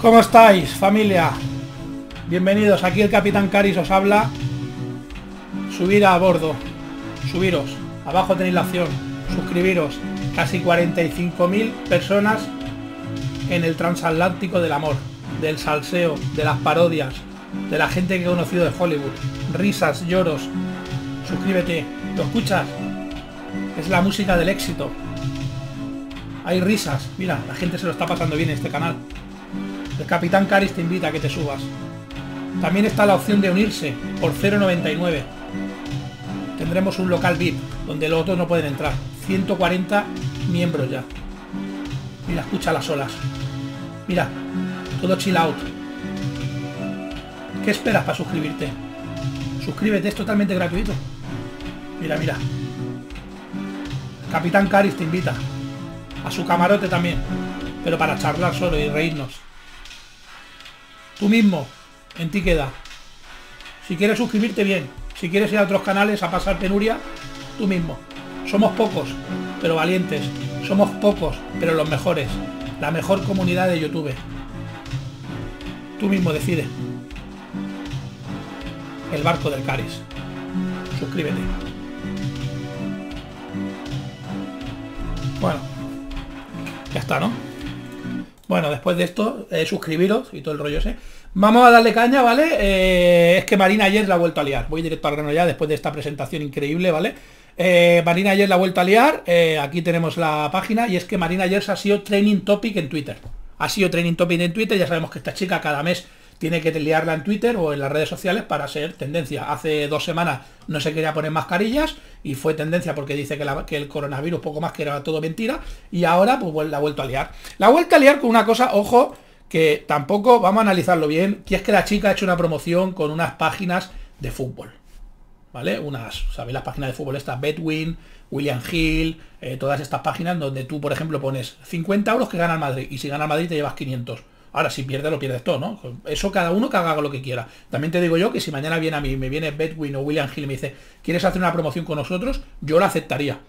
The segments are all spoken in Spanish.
¿Cómo estáis, familia? Bienvenidos, aquí el Capitán Caris os habla. Subir a bordo, subiros, abajo tenéis la acción, suscribiros. Casi 45.000 personas en el transatlántico del amor, del salseo, de las parodias, de la gente que he conocido de Hollywood. Risas, lloros. Suscríbete, ¿lo escuchas? Es la música del éxito. Hay risas, mira, la gente se lo está pasando bien en este canal. El Capitán Caris te invita a que te subas. También está la opción de unirse por 0,99. Tendremos un local VIP, donde los otros no pueden entrar. 140 miembros ya. Mira, escucha las olas. Mira, todo chill out. ¿Qué esperas para suscribirte? Suscríbete, es totalmente gratuito. Mira, mira. Capitán Caris te invita. A su camarote también. Pero para charlar solo y reírnos. Tú mismo, en ti queda. Si quieres suscribirte bien, si quieres ir a otros canales a pasar penuria, tú mismo. Somos pocos, pero valientes. Somos pocos, pero los mejores. La mejor comunidad de YouTube. Tú mismo decide. El barco del Caris. Suscríbete. Bueno. Ya está, ¿no? Bueno, después de esto, eh, suscribiros y todo el rollo ese. Vamos a darle caña, ¿vale? Eh, es que Marina ayer la ha vuelto a liar. Voy directo al grano ya después de esta presentación increíble, ¿vale? Eh, Marina ayer la ha vuelto a liar. aquí tenemos la página. Y es que Marina ayer ha sido training topic en Twitter. Ha sido training topic en Twitter. Ya sabemos que esta chica cada mes tiene que liarla en Twitter o en las redes sociales para ser tendencia. Hace dos semanas no se quería poner mascarillas y fue tendencia porque dice que, que el coronavirus poco más que era todo mentira y ahora pues la ha vuelto a liar. La ha vuelto a liar con una cosa, ojo, que tampoco vamos a analizarlo bien, que es que la chica ha hecho una promoción con unas páginas de fútbol. ¿Vale? Unas, ¿sabéis las páginas de fútbol estas? Betwin, William Hill, eh, todas estas páginas donde tú, por ejemplo, pones 50 euros que gana el Madrid y si gana el Madrid te llevas 500 Ahora, si pierdes, lo pierdes todo, ¿no? Eso cada uno que haga lo que quiera. También te digo yo que si mañana viene a mí, me viene Bedwin o William Hill y me dice, ¿quieres hacer una promoción con nosotros? Yo la aceptaría.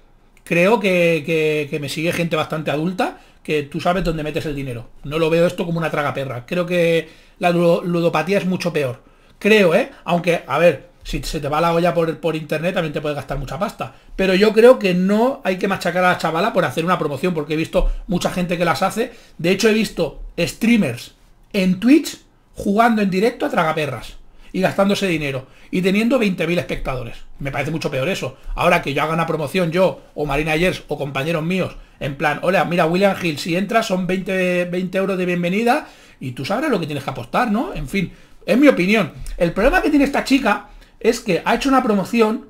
Creo que, que, que me sigue gente bastante adulta, que tú sabes dónde metes el dinero. No lo veo esto como una traga perra. Creo que la ludopatía es mucho peor. Creo, ¿eh? Aunque, a ver, si se te va la olla por, por internet también te puedes gastar mucha pasta. Pero yo creo que no hay que machacar a la chavala por hacer una promoción, porque he visto mucha gente que las hace. De hecho, he visto streamers en Twitch jugando en directo a tragaperras y gastándose dinero y teniendo 20.000 espectadores. Me parece mucho peor eso. Ahora que yo haga una promoción yo o Marina Ayers o compañeros míos en plan, hola, mira William Hill, si entras son 20, 20 euros de bienvenida y tú sabrás lo que tienes que apostar, ¿no? En fin, es mi opinión. El problema que tiene esta chica es que ha hecho una promoción,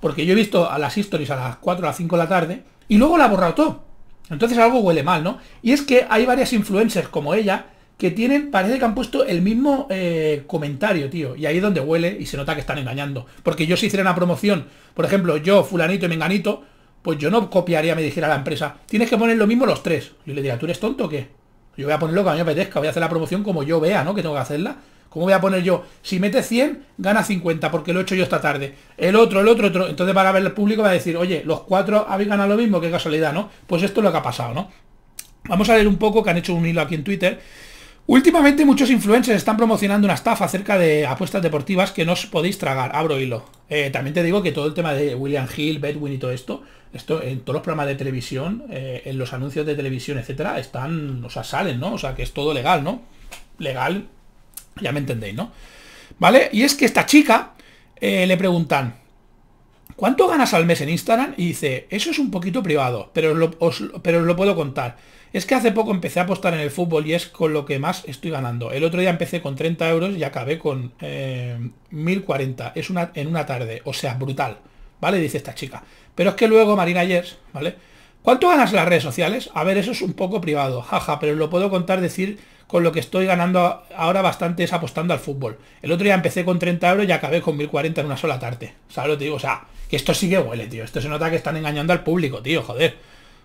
porque yo he visto a las historias a las 4 a las 5 de la tarde, y luego la ha borrado todo. Entonces algo huele mal, ¿no? Y es que hay varias influencers como ella que tienen, parece que han puesto el mismo eh, comentario, tío. Y ahí es donde huele y se nota que están engañando. Porque yo si hiciera una promoción, por ejemplo, yo, fulanito y menganito, pues yo no copiaría, me dijera la empresa, tienes que poner lo mismo los tres. Yo le diría, ¿tú eres tonto o qué? Yo voy a poner lo que a mí me apetezca, voy a hacer la promoción como yo vea, ¿no? Que tengo que hacerla. ¿Cómo voy a poner yo? Si mete 100, gana 50, porque lo he hecho yo esta tarde. El otro, el otro, otro. Entonces para ver el público va a decir, oye, los cuatro habéis ganado lo mismo, qué casualidad, ¿no? Pues esto es lo que ha pasado, ¿no? Vamos a leer un poco, que han hecho un hilo aquí en Twitter. Últimamente muchos influencers están promocionando una estafa acerca de apuestas deportivas que no os podéis tragar. Abro hilo. Eh, también te digo que todo el tema de William Hill, Bedwin y todo esto, esto en todos los programas de televisión, eh, en los anuncios de televisión, etcétera, están, o sea, salen, ¿no? O sea, que es todo legal, ¿no? Legal ya me entendéis, ¿no? ¿Vale? Y es que esta chica eh, le preguntan, ¿cuánto ganas al mes en Instagram? Y dice, eso es un poquito privado, pero os, lo, pero lo puedo contar. Es que hace poco empecé a apostar en el fútbol y es con lo que más estoy ganando. El otro día empecé con 30 euros y acabé con 1040. Eh, es una, en una tarde, o sea, brutal. ¿Vale? Dice esta chica. Pero es que luego, Marina Yers, ¿vale? ¿Cuánto ganas en las redes sociales? A ver, eso es un poco privado, jaja, pero os lo puedo contar decir con lo que estoy ganando ahora bastante es apostando al fútbol. El otro día empecé con 30 euros y acabé con 1040 en una sola tarde. ¿Sabes lo que digo? O sea, que esto sigue huele, tío. Esto se nota que están engañando al público, tío, joder.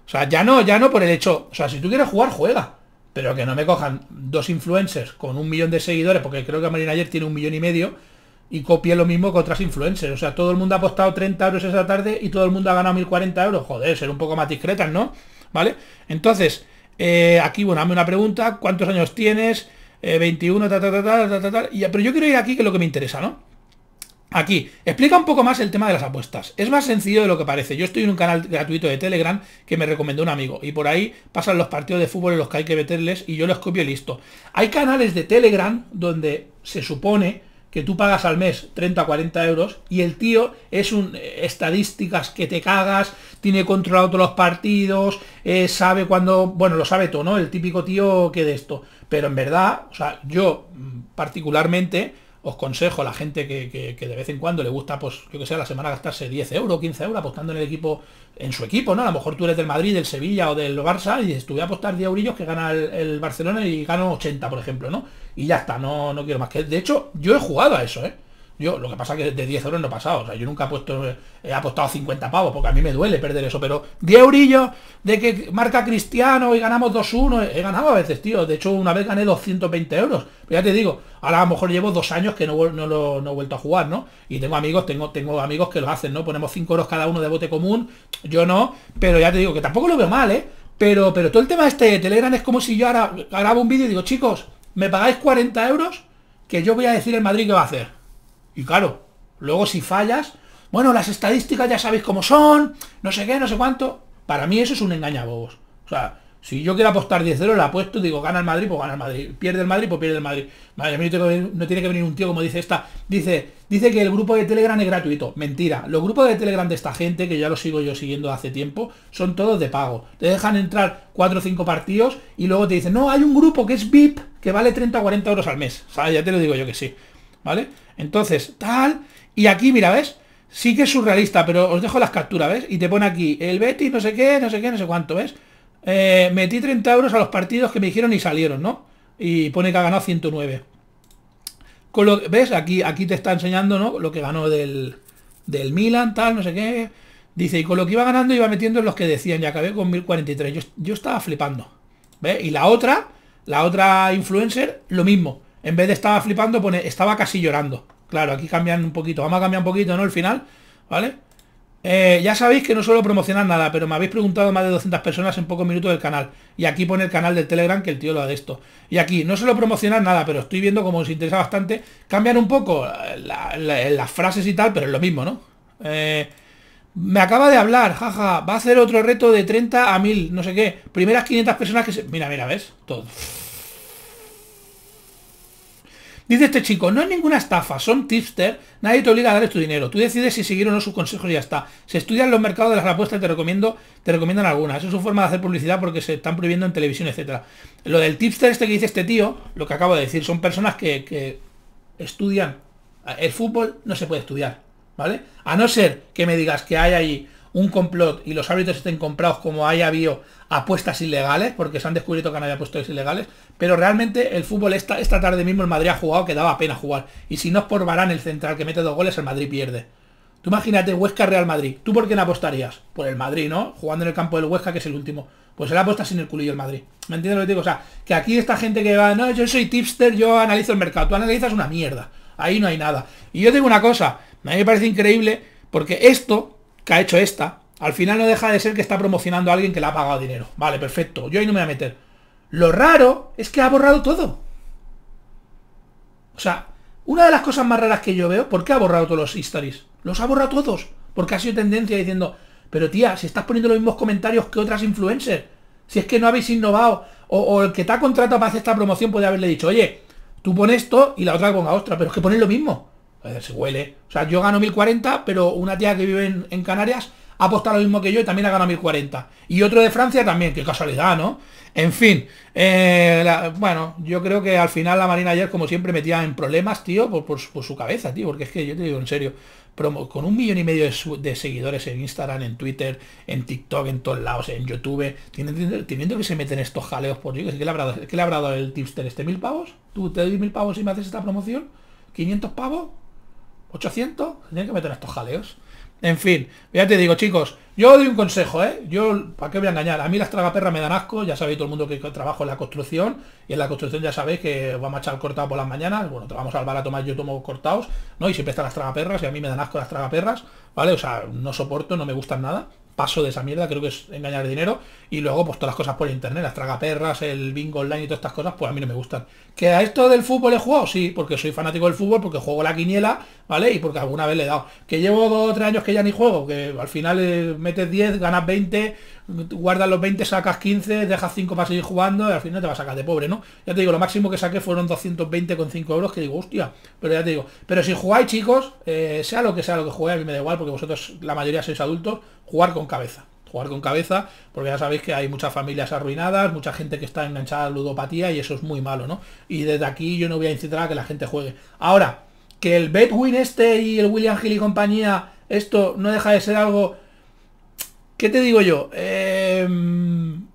O sea, ya no, ya no por el hecho. O sea, si tú quieres jugar, juega. Pero que no me cojan dos influencers con un millón de seguidores, porque creo que Marina ayer tiene un millón y medio, y copie lo mismo que otras influencers. O sea, todo el mundo ha apostado 30 euros esa tarde y todo el mundo ha ganado 1040 euros. Joder, ser un poco más discretas, ¿no? ¿Vale? Entonces, eh, aquí, bueno, hazme una pregunta, ¿cuántos años tienes? 21, eh, ta, ta, ta, ta, ta, pero yo quiero ir aquí, que es lo que me interesa, ¿no? Aquí, explica un poco más el tema de las apuestas. Es más sencillo de lo que parece. Yo estoy en un canal gratuito de Telegram que me recomendó un amigo y por ahí pasan los partidos de fútbol en los que hay que meterles y yo los copio y listo. Hay canales de Telegram donde se supone que tú pagas al mes 30, 40 euros y el tío es un eh, estadísticas que te cagas, tiene controlado todos los partidos, eh, sabe cuando, bueno, lo sabe todo, ¿no? El típico tío que de esto. Pero en verdad, o sea, yo mm, particularmente os consejo a la gente que, de vez en cuando le gusta, pues, yo que sé, la semana gastarse 10 euros, 15 euros apostando en el equipo, en su equipo, ¿no? A lo mejor tú eres del Madrid, del Sevilla o del Barça y dices, tú voy a apostar 10 eurillos que gana el, Barcelona y gano 80, por ejemplo, ¿no? Y ya está, no, no quiero más que... De hecho, yo he jugado a eso, ¿eh? Yo, lo que pasa es que de 10 euros no he pasado. O sea, yo nunca he, puesto, eh, he apostado 50 pavos, porque a mí me duele perder eso. Pero 10 eurillos de que marca Cristiano y ganamos 2-1. He ganado a veces, tío. De hecho, una vez gané 220 euros. Pero ya te digo, ahora a lo mejor llevo dos años que no, no, he vuelto a jugar, ¿no? Y tengo amigos, tengo, tengo amigos que lo hacen, ¿no? Ponemos 5 euros cada uno de bote común. Yo no. Pero ya te digo que tampoco lo veo mal, ¿eh? Pero, pero todo el tema este de Telegram es como si yo ahora grabo un vídeo y digo, chicos, me pagáis 40 euros que yo voy a decir el Madrid que va a hacer. Y claro, luego si fallas, bueno, las estadísticas ya sabéis cómo son, no sé qué, no sé cuánto. Para mí eso es un engañabobos. O sea, si yo quiero apostar 10-0, la apuesto, digo, gana el Madrid, pues gana el Madrid. Pierde el Madrid, pues pierde el Madrid. Madre mía, no tiene que venir un tío como dice esta. Dice, dice que el grupo de Telegram es gratuito. Mentira. Los grupos de Telegram de esta gente, que ya los sigo yo siguiendo hace tiempo, son todos de pago. Te dejan entrar 4 o 5 partidos y luego te dicen, no, hay un grupo que es VIP que vale 30 o 40 euros al mes. O sea, ya te lo digo yo que sí. ¿vale? Entonces, tal, y aquí, mira, ¿ves? Sí que es surrealista, pero os dejo las capturas, ¿ves? Y te pone aquí, el Betis, no sé qué, no sé qué, no sé cuánto, ¿ves? Eh, metí 30 euros a los partidos que me dijeron y salieron, ¿no? Y pone que ha ganado 109. Con lo, ¿Ves? Aquí, aquí te está enseñando, ¿no? Lo que ganó del, del Milan, tal, no sé qué. Dice, y con lo que iba ganando iba metiendo en los que decían, ya acabé con 1043. Yo, yo estaba flipando. ¿Ves? Y la otra, la otra influencer, lo mismo. En vez de estaba flipando, pone estaba casi llorando. Claro, aquí cambian un poquito. Vamos a cambiar un poquito, ¿no? El final, ¿vale? Eh, ya sabéis que no suelo promocionar nada, pero me habéis preguntado más de 200 personas en pocos minutos del canal. Y aquí pone el canal del Telegram, que el tío lo ha de esto. Y aquí, no suelo promocionar nada, pero estoy viendo como os interesa bastante. Cambian un poco eh, las frases y tal, pero es lo mismo, ¿no? Eh, me acaba de hablar, jaja, va a hacer otro reto de 30 a 1000, no sé qué. Primeras 500 personas que se... Mira, mira, ¿ves? Todo. Dice este chico, no es ninguna estafa, son tipster, nadie te obliga a darles tu dinero, tú decides si seguir o no sus consejos y ya está. Se estudian los mercados de las apuestas, te recomiendo, te recomiendan algunas. Eso es su forma de hacer publicidad porque se están prohibiendo en televisión, etcétera. Lo del tipster este que dice este tío, lo que acabo de decir, son personas que, que estudian. El fútbol no se puede estudiar, ¿vale? A no ser que me digas que hay ahí un complot y los árbitros estén comprados como haya habido apuestas ilegales, porque se han descubierto que han habido apuestas ilegales, pero realmente el fútbol esta, tarde mismo el Madrid ha jugado que daba pena jugar. Y si no es por Barán el central que mete dos goles, el Madrid pierde. Tú imagínate Huesca Real Madrid. ¿Tú por no apostarías? Por el Madrid, ¿no? Jugando en el campo del Huesca, que es el último. Pues él apuesta sin el culillo el Madrid. ¿Me entiendes lo que digo? O sea, que aquí esta gente que va, no, yo soy tipster, yo analizo el mercado. Tú analizas una mierda. Ahí no hay nada. Y yo digo una cosa, a mí me parece increíble, porque esto que ha hecho esta, al final no deja de ser que está promocionando a alguien que le ha pagado dinero. Vale, perfecto. Yo ahí no me voy a meter. Lo raro es que ha borrado todo. O sea, una de las cosas más raras que yo veo, ¿por qué ha borrado todos los stories? Los ha borrado todos. Porque ha sido tendencia diciendo, pero tía, si estás poniendo los mismos comentarios que otras influencers, si es que no habéis innovado, o, el que te ha contratado para hacer esta promoción puede haberle dicho, oye, tú pones esto y la otra ponga otra, pero es que pones lo mismo. A ver, se huele. O sea, yo gano 1040, pero una tía que vive en, Canarias ha apostado lo mismo que yo y también ha ganado 1040. Y otro de Francia también, qué casualidad, ¿no? En fin, eh, bueno, yo creo que al final la Marina ayer, como siempre, metía en problemas, tío, por, su cabeza, tío, porque es que yo te digo en serio, promo, con un millón y medio de, seguidores en Instagram, en Twitter, en TikTok, en todos lados, en YouTube, tiene que se meten estos jaleos por Dios, ¿qué le habrá, le dado el tipster este? ¿Mil pavos? ¿Tú te doy mil pavos y me haces esta promoción? ¿500 pavos? 800, tiene que meter estos jaleos. En fin, ya te digo, chicos, yo doy un consejo, ¿eh? Yo, ¿para qué voy a engañar? A mí las tragaperras me dan asco, ya sabéis todo el mundo que trabajo en la construcción, y en la construcción ya sabéis que vamos a echar cortado por las mañanas, bueno, vamos al barato a tomar, yo tomo cortados, ¿no? Y siempre están las tragaperras, y a mí me dan asco las tragaperras, ¿vale? O sea, no soporto, no me gustan nada, paso de esa mierda, creo que es engañar dinero. Y luego, pues todas las cosas por internet, las tragaperras, el bingo online y todas estas cosas, pues a mí no me gustan. ¿Que a esto del fútbol he jugado? Sí, porque soy fanático del fútbol, porque juego la quiniela, ¿vale? Y porque alguna vez le he dado. Que llevo dos o tres años que ya ni juego, que al final eh, metes 10, ganas 20 guardas los 20, sacas 15, dejas 5 para seguir jugando y al final te vas a sacar de pobre, ¿no? Ya te digo, lo máximo que saqué fueron 220 con 5 euros, que digo, hostia, pero ya te digo, pero si jugáis chicos, eh, sea lo que sea lo que juegue, a mí me da igual, porque vosotros la mayoría sois adultos, jugar con cabeza jugar con cabeza, porque ya sabéis que hay muchas familias arruinadas, mucha gente que está enganchada a la ludopatía y eso es muy malo, ¿no? Y desde aquí yo no voy a incitar a que la gente juegue. Ahora, que el Betwin este y el William Hill y compañía, esto no deja de ser algo ¿Qué te digo yo? Em,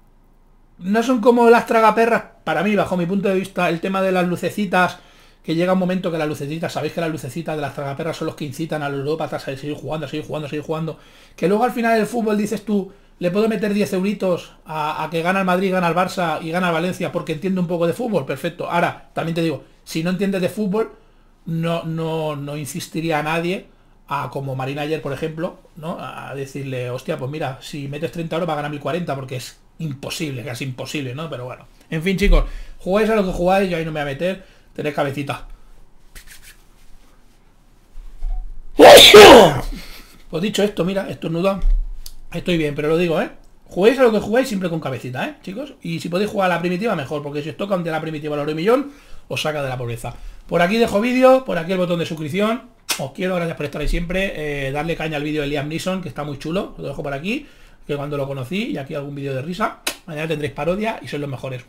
no son como las tragaperras, para mí, bajo mi punto de vista, el tema de las lucecitas, que llega un momento que las lucecitas, sabéis que las lucecitas de las tragaperras son los que incitan a los lópatas a seguir jugando, a seguir jugando, seguir jugando, que luego al final del fútbol dices tú, le puedo meter 10 euritos a, que gana el Madrid, gana el Barça y gana el Valencia porque entiendo un poco de fútbol, perfecto. Ahora, también te digo, si no entiendes de fútbol, no, no, no insistiría a nadie a como Marina ayer, por ejemplo, ¿no? A decirle, hostia, pues mira, si metes 30 euros va a ganar 1040 porque es imposible, casi imposible, ¿no? Pero bueno. En fin, chicos, jugáis a lo que jugáis, yo ahí no me voy a meter, tenéis cabecita. ...os pues dicho esto, mira, nudo... Estoy bien, pero lo digo, ¿eh? Juguéis a lo que jugáis siempre con cabecita, ¿eh, chicos? Y si podéis jugar a la primitiva, mejor, porque si os toca ante la primitiva el oro y millón, os saca de la pobreza. Por aquí dejo vídeo, por aquí el botón de suscripción, os quiero, gracias por estar ahí siempre. Eh, darle caña al vídeo de Liam Neeson, que está muy chulo. Lo dejo por aquí. Que cuando lo conocí, y aquí algún vídeo de risa. Mañana tendréis parodia y sois los mejores.